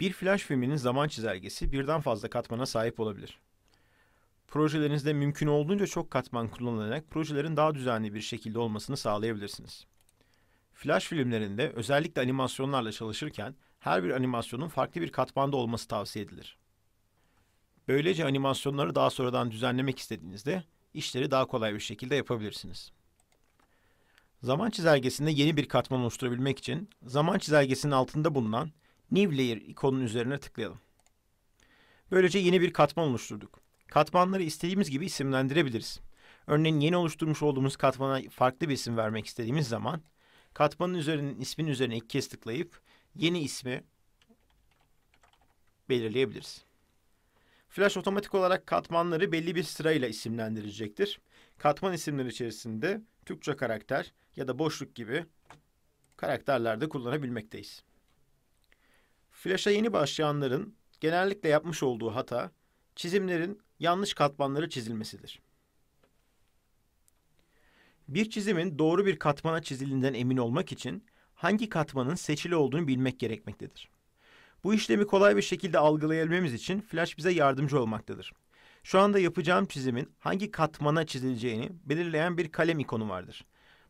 Bir flash filminin zaman çizelgesi birden fazla katmana sahip olabilir. Projelerinizde mümkün olduğunca çok katman kullanılarak projelerin daha düzenli bir şekilde olmasını sağlayabilirsiniz. Flash filmlerinde özellikle animasyonlarla çalışırken her bir animasyonun farklı bir katmanda olması tavsiye edilir. Böylece animasyonları daha sonradan düzenlemek istediğinizde işleri daha kolay bir şekilde yapabilirsiniz. Zaman çizelgesinde yeni bir katman oluşturabilmek için zaman çizelgesinin altında bulunan New Layer ikonunun üzerine tıklayalım. Böylece yeni bir katman oluşturduk. Katmanları istediğimiz gibi isimlendirebiliriz. Örneğin yeni oluşturmuş olduğumuz katmana farklı bir isim vermek istediğimiz zaman katmanın üzerinin ismin üzerine iki kez tıklayıp yeni ismi belirleyebiliriz. Flash otomatik olarak katmanları belli bir sırayla isimlendirecektir. Katman isimleri içerisinde Türkçe karakter ya da boşluk gibi karakterlerde kullanabilmekteyiz. Flash'a yeni başlayanların genellikle yapmış olduğu hata çizimlerin yanlış katmanları çizilmesidir. Bir çizimin doğru bir katmana çizildiğinden emin olmak için hangi katmanın seçili olduğunu bilmek gerekmektedir. Bu işlemi kolay bir şekilde algılayabilmemiz için Flash bize yardımcı olmaktadır. Şu anda yapacağım çizimin hangi katmana çizileceğini belirleyen bir kalem ikonu vardır.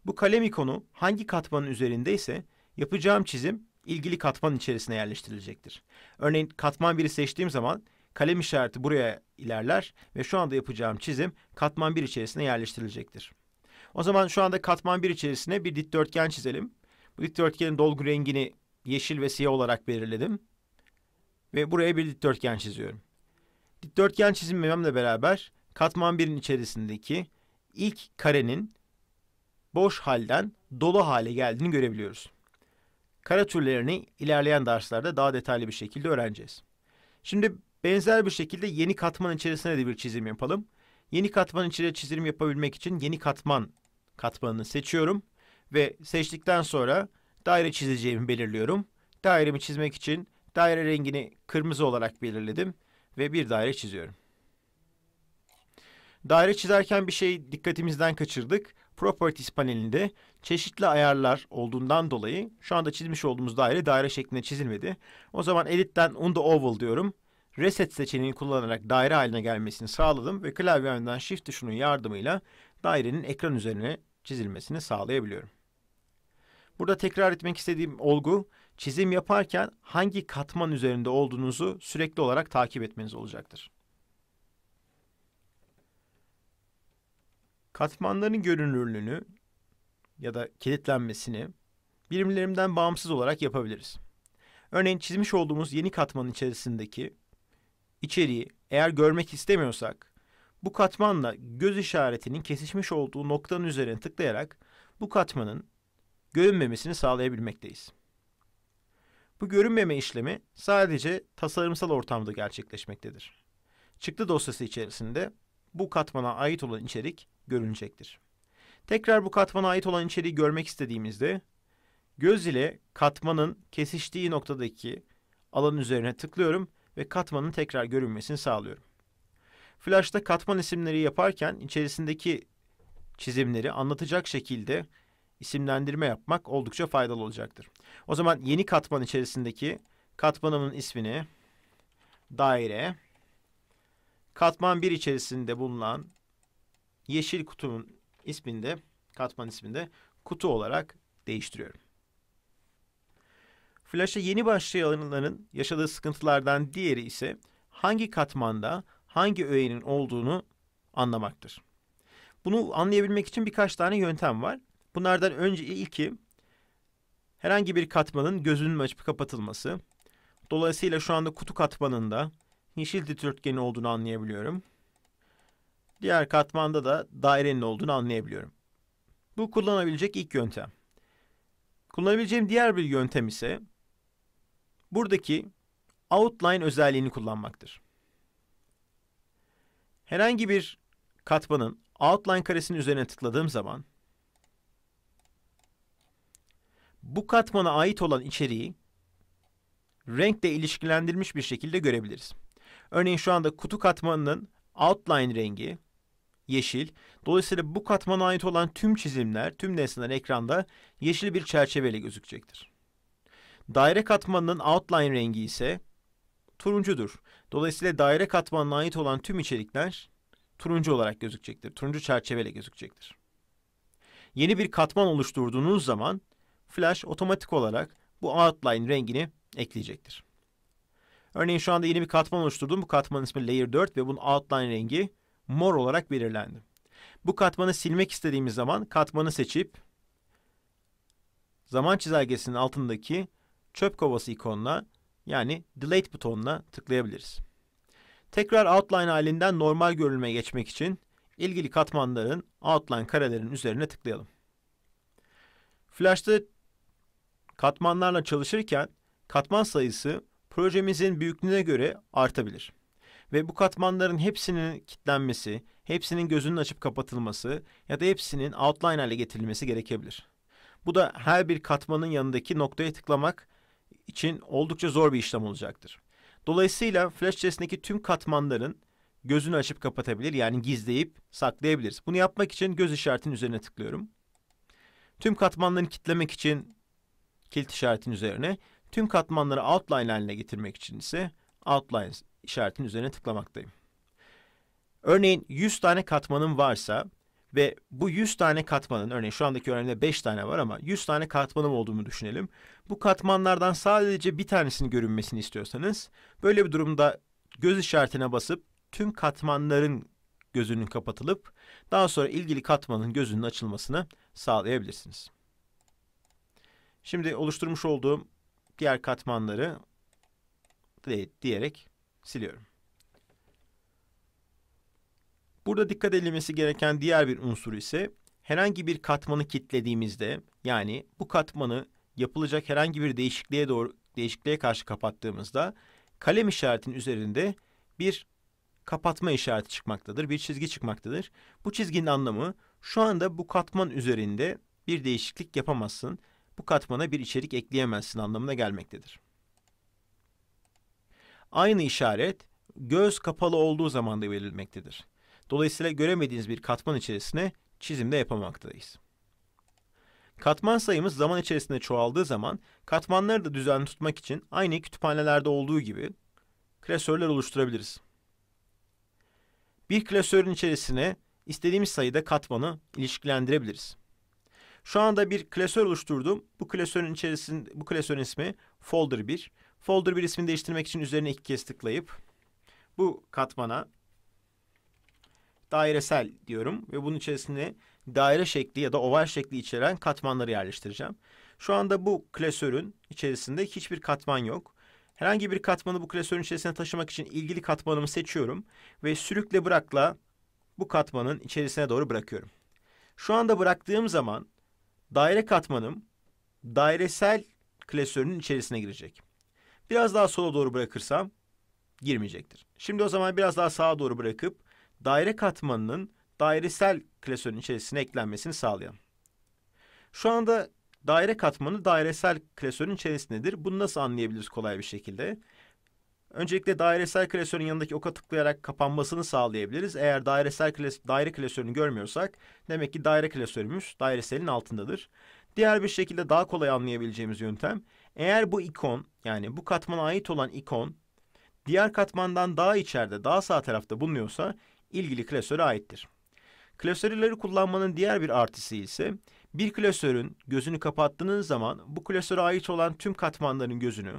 Bu kalem ikonu hangi katmanın üzerindeyse yapacağım çizim ilgili katman içerisine yerleştirilecektir. Örneğin katman 1'i seçtiğim zaman kalem işareti buraya ilerler ve şu anda yapacağım çizim katman 1 içerisine yerleştirilecektir. O zaman şu anda katman 1 içerisine bir dikdörtgen çizelim. Bu dikdörtgenin dolgu rengini yeşil ve siyah olarak belirledim. Ve buraya bir dikdörtgen çiziyorum. Dikdörtgen çizimlememle beraber katman 1'in içerisindeki ilk karenin boş halden dolu hale geldiğini görebiliyoruz. Kara türlerini ilerleyen derslerde daha detaylı bir şekilde öğreneceğiz. Şimdi benzer bir şekilde yeni katman içerisinde de bir çizim yapalım. Yeni katman içine çizim yapabilmek için yeni katman katmanını seçiyorum ve seçtikten sonra daire çizeceğimi belirliyorum. Dairemi çizmek için daire rengini kırmızı olarak belirledim ve bir daire çiziyorum. Daire çizerken bir şey dikkatimizden kaçırdık. Properties panelinde çeşitli ayarlar olduğundan dolayı şu anda çizmiş olduğumuz daire daire şeklinde çizilmedi. O zaman Edit'ten Undo Oval diyorum. Reset seçeneğini kullanarak daire haline gelmesini sağladım ve klavyemden Shift tuşunun yardımıyla dairenin ekran üzerine çizilmesini sağlayabiliyorum. Burada tekrar etmek istediğim olgu çizim yaparken hangi katman üzerinde olduğunuzu sürekli olarak takip etmeniz olacaktır. Katmanların görünürlüğünü ya da kilitlenmesini birimlerimden bağımsız olarak yapabiliriz. Örneğin çizmiş olduğumuz yeni katmanın içerisindeki içeriği eğer görmek istemiyorsak bu katmanla göz işaretinin kesişmiş olduğu noktanın üzerine tıklayarak bu katmanın görünmemesini sağlayabilmekteyiz. Bu görünmeme işlemi sadece tasarımsal ortamda gerçekleşmektedir. Çıktı dosyası içerisinde bu katmana ait olan içerik görünecektir. Tekrar bu katmana ait olan içeriği görmek istediğimizde göz ile katmanın kesiştiği noktadaki alanın üzerine tıklıyorum ve katmanın tekrar görünmesini sağlıyorum. Flash'ta katman isimleri yaparken içerisindeki çizimleri anlatacak şekilde isimlendirme yapmak oldukça faydalı olacaktır. O zaman yeni katman içerisindeki katmanımın ismini daire Katman 1 içerisinde bulunan yeşil kutunun isminde, katman isminde kutu olarak değiştiriyorum. Flash'a yeni başlayanların yaşadığı sıkıntılardan diğeri ise hangi katmanda hangi öğenin olduğunu anlamaktır. Bunu anlayabilmek için birkaç tane yöntem var. Bunlardan önce ilki herhangi bir katmanın gözünün açıp kapatılması. Dolayısıyla şu anda kutu katmanında yeşil dikdörtgenin olduğunu anlayabiliyorum. Diğer katmanda da dairenin olduğunu anlayabiliyorum. Bu kullanabilecek ilk yöntem. Kullanabileceğim diğer bir yöntem ise buradaki outline özelliğini kullanmaktır. Herhangi bir katmanın outline karesinin üzerine tıkladığım zaman bu katmana ait olan içeriği renkle ilişkilendirilmiş bir şekilde görebiliriz. Örneğin şu anda kutu katmanının outline rengi yeşil. Dolayısıyla bu katmana ait olan tüm çizimler, tüm nesneler ekranda yeşil bir çerçeveyle gözükecektir. Daire katmanının outline rengi ise turuncudur. Dolayısıyla daire katmanına ait olan tüm içerikler turuncu olarak gözükecektir. Turuncu çerçeveyle gözükecektir. Yeni bir katman oluşturduğunuz zaman Flash otomatik olarak bu outline rengini ekleyecektir. Örneğin şu anda yeni bir katman oluşturdum. Bu katmanın ismi Layer 4 ve bunun outline rengi mor olarak belirlendi. Bu katmanı silmek istediğimiz zaman katmanı seçip zaman çizelgesinin altındaki çöp kovası ikonuna yani Delete butonuna tıklayabiliriz. Tekrar outline halinden normal görünüme geçmek için ilgili katmanların outline karelerinin üzerine tıklayalım. Flash'ta katmanlarla çalışırken katman sayısı projemizin büyüklüğüne göre artabilir. Ve bu katmanların hepsinin kitlenmesi, hepsinin gözünün açıp kapatılması ya da hepsinin outline hale getirilmesi gerekebilir. Bu da her bir katmanın yanındaki noktaya tıklamak için oldukça zor bir işlem olacaktır. Dolayısıyla flash içerisindeki tüm katmanların gözünü açıp kapatabilir yani gizleyip saklayabiliriz. Bunu yapmak için göz işaretinin üzerine tıklıyorum. Tüm katmanlarını kitlemek için kilit işaretinin üzerine Tüm katmanları outline haline getirmek için ise outline işaretinin üzerine tıklamaktayım. Örneğin 100 tane katmanım varsa ve bu 100 tane katmanın örneğin şu andaki örneğimde 5 tane var ama 100 tane katmanım olduğunu düşünelim. Bu katmanlardan sadece bir tanesinin görünmesini istiyorsanız böyle bir durumda göz işaretine basıp tüm katmanların gözünün kapatılıp daha sonra ilgili katmanın gözünün açılmasını sağlayabilirsiniz. Şimdi oluşturmuş olduğum diğer katmanları diyerek siliyorum. Burada dikkat edilmesi gereken diğer bir unsur ise herhangi bir katmanı kitlediğimizde yani bu katmanı yapılacak herhangi bir değişikliğe doğru değişikliğe karşı kapattığımızda kalem işaretinin üzerinde bir kapatma işareti çıkmaktadır. Bir çizgi çıkmaktadır. Bu çizginin anlamı şu anda bu katman üzerinde bir değişiklik yapamazsın bu katmana bir içerik ekleyemezsin anlamına gelmektedir. Aynı işaret göz kapalı olduğu zaman da verilmektedir. Dolayısıyla göremediğiniz bir katman içerisine çizimde yapamaktayız. Katman sayımız zaman içerisinde çoğaldığı zaman katmanları da düzenli tutmak için aynı kütüphanelerde olduğu gibi klasörler oluşturabiliriz. Bir klasörün içerisine istediğimiz sayıda katmanı ilişkilendirebiliriz. Şu anda bir klasör oluşturdum. Bu klasörün içerisinde bu klasörün ismi folder 1. Folder 1 ismini değiştirmek için üzerine iki kez tıklayıp bu katmana dairesel diyorum ve bunun içerisinde daire şekli ya da oval şekli içeren katmanları yerleştireceğim. Şu anda bu klasörün içerisinde hiçbir katman yok. Herhangi bir katmanı bu klasörün içerisine taşımak için ilgili katmanımı seçiyorum ve sürükle bırakla bu katmanın içerisine doğru bırakıyorum. Şu anda bıraktığım zaman daire katmanım dairesel klasörünün içerisine girecek. Biraz daha sola doğru bırakırsam girmeyecektir. Şimdi o zaman biraz daha sağa doğru bırakıp daire katmanının dairesel klasörün içerisine eklenmesini sağlayalım. Şu anda daire katmanı dairesel klasörün içerisindedir. Bunu nasıl anlayabiliriz kolay bir şekilde? Öncelikle dairesel klasörün yanındaki oka tıklayarak kapanmasını sağlayabiliriz. Eğer dairesel klas daire klasörünü görmüyorsak demek ki daire klasörümüz daireselin altındadır. Diğer bir şekilde daha kolay anlayabileceğimiz yöntem eğer bu ikon yani bu katmana ait olan ikon diğer katmandan daha içeride daha sağ tarafta bulunuyorsa ilgili klasöre aittir. Klasörleri kullanmanın diğer bir artısı ise bir klasörün gözünü kapattığınız zaman bu klasöre ait olan tüm katmanların gözünü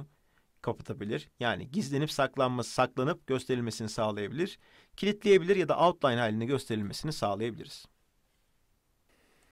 kapatabilir. Yani gizlenip saklanması, saklanıp gösterilmesini sağlayabilir. Kilitleyebilir ya da outline halinde gösterilmesini sağlayabiliriz.